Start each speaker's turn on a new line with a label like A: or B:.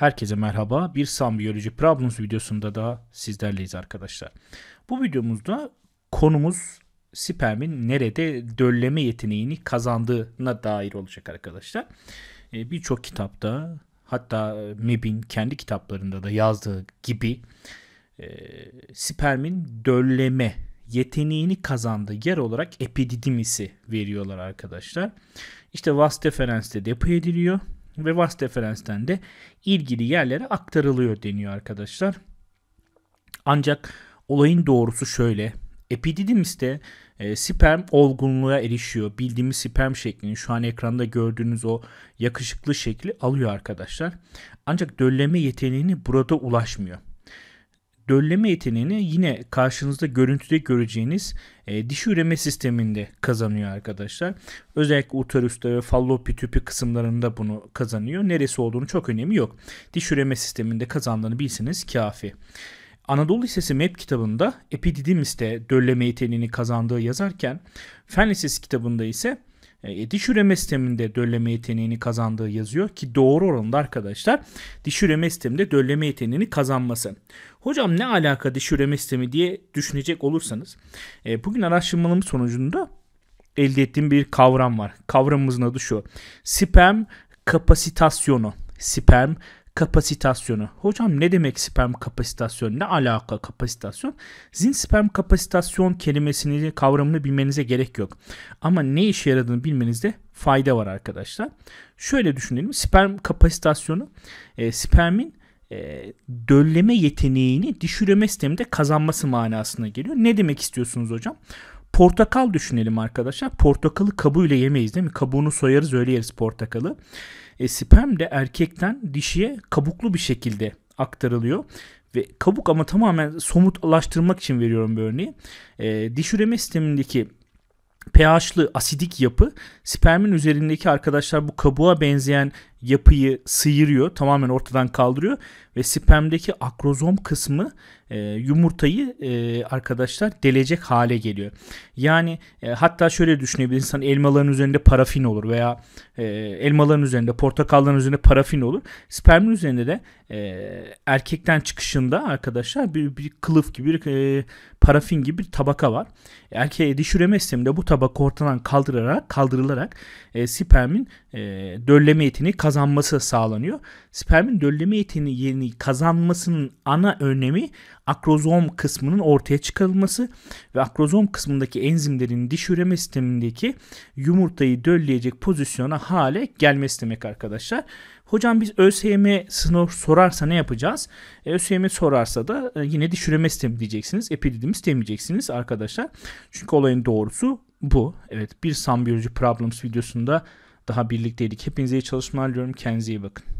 A: Herkese merhaba. Bir Sam Biyoloji Problems videosunda da sizlerleyiz arkadaşlar. Bu videomuzda konumuz spermin nerede dölleme yeteneğini kazandığına dair olacak arkadaşlar. Ee, birçok kitapta hatta MEB'in kendi kitaplarında da yazdığı gibi e, spermin dölleme yeteneğini kazandığı yer olarak epididimisi veriyorlar arkadaşlar. İşte vas deferenste depo ediliyor ve vas referansten de ilgili yerlere aktarılıyor deniyor arkadaşlar. Ancak olayın doğrusu şöyle. Epididimis'te e, sperm olgunluğa erişiyor. Bildiğimiz sperm şeklini şu an ekranda gördüğünüz o yakışıklı şekli alıyor arkadaşlar. Ancak dölleme yeteneğini burada ulaşmıyor dölleme yeteneğini yine karşınızda görüntüde göreceğiniz e, dişi üreme sisteminde kazanıyor arkadaşlar. Özellikle uterusta ve fallopi tüpü kısımlarında bunu kazanıyor. Neresi olduğunu çok önemi yok. Diş üreme sisteminde kazandığını bilseniz kafi. Anadolu Lisesi MEP kitabında Epididymis'te dölleme yeteneğini kazandığı yazarken Fen Lisesi kitabında ise e, diş üreme sisteminde dölleme yeteneğini kazandığı yazıyor ki doğru oranda arkadaşlar diş üreme sisteminde dölleme yeteneğini kazanması. Hocam ne alaka diş üreme sistemi diye düşünecek olursanız e, bugün araştırmalarım sonucunda elde ettiğim bir kavram var. Kavramımızın adı şu. Sperm kapasitasyonu. Sperm kapasitasyonu. Hocam ne demek sperm kapasitasyon? Ne alaka kapasitasyon? zin sperm kapasitasyon kelimesini, kavramını bilmenize gerek yok. Ama ne işe yaradığını bilmenizde fayda var arkadaşlar. Şöyle düşünelim. Sperm kapasitasyonu e, spermin e, dölleme yeteneğini dişüreme sisteminde kazanması manasına geliyor. Ne demek istiyorsunuz hocam? Portakal düşünelim arkadaşlar. Portakalı kabuğuyla yemeyiz değil mi? Kabuğunu soyarız öyle yeriz portakalı. E, sperm de erkekten dişiye kabuklu bir şekilde aktarılıyor. Ve kabuk ama tamamen somutlaştırmak için veriyorum bu örneği. E, diş üreme sistemindeki pH'lı asidik yapı spermin üzerindeki arkadaşlar bu kabuğa benzeyen yapıyı sıyırıyor, tamamen ortadan kaldırıyor ve spermdeki akrozom kısmı e, yumurtayı e, arkadaşlar delecek hale geliyor. Yani e, hatta şöyle düşünebilir insan elmaların üzerinde parafin olur veya e, elmaların üzerinde portakalların üzerinde parafin olur. Spermin üzerinde de e, erkekten çıkışında arkadaşlar bir, bir kılıf gibi bir e, parafin gibi bir tabaka var. Erkeğe diş üreme bu tabaka ortadan kaldırılarak kaldırılarak e, spermin e, dölleme yetini kazanıyor kazanması sağlanıyor. Spermin dölleme yeteneğini kazanmasının ana önemi akrozom kısmının ortaya çıkarılması ve akrozom kısmındaki enzimlerin diş üreme sistemindeki yumurtayı dölleyecek pozisyona hale gelmesi demek arkadaşlar. Hocam biz ÖSYM sınav sorarsa ne yapacağız? E, ÖSYM sorarsa da e, yine diş üreme sistemi diyeceksiniz. Epididim istemeyeceksiniz arkadaşlar. Çünkü olayın doğrusu bu. Evet bir Sam Problems videosunda daha birlikteydik. Hepinize iyi çalışmalar diliyorum. Kendinize iyi bakın.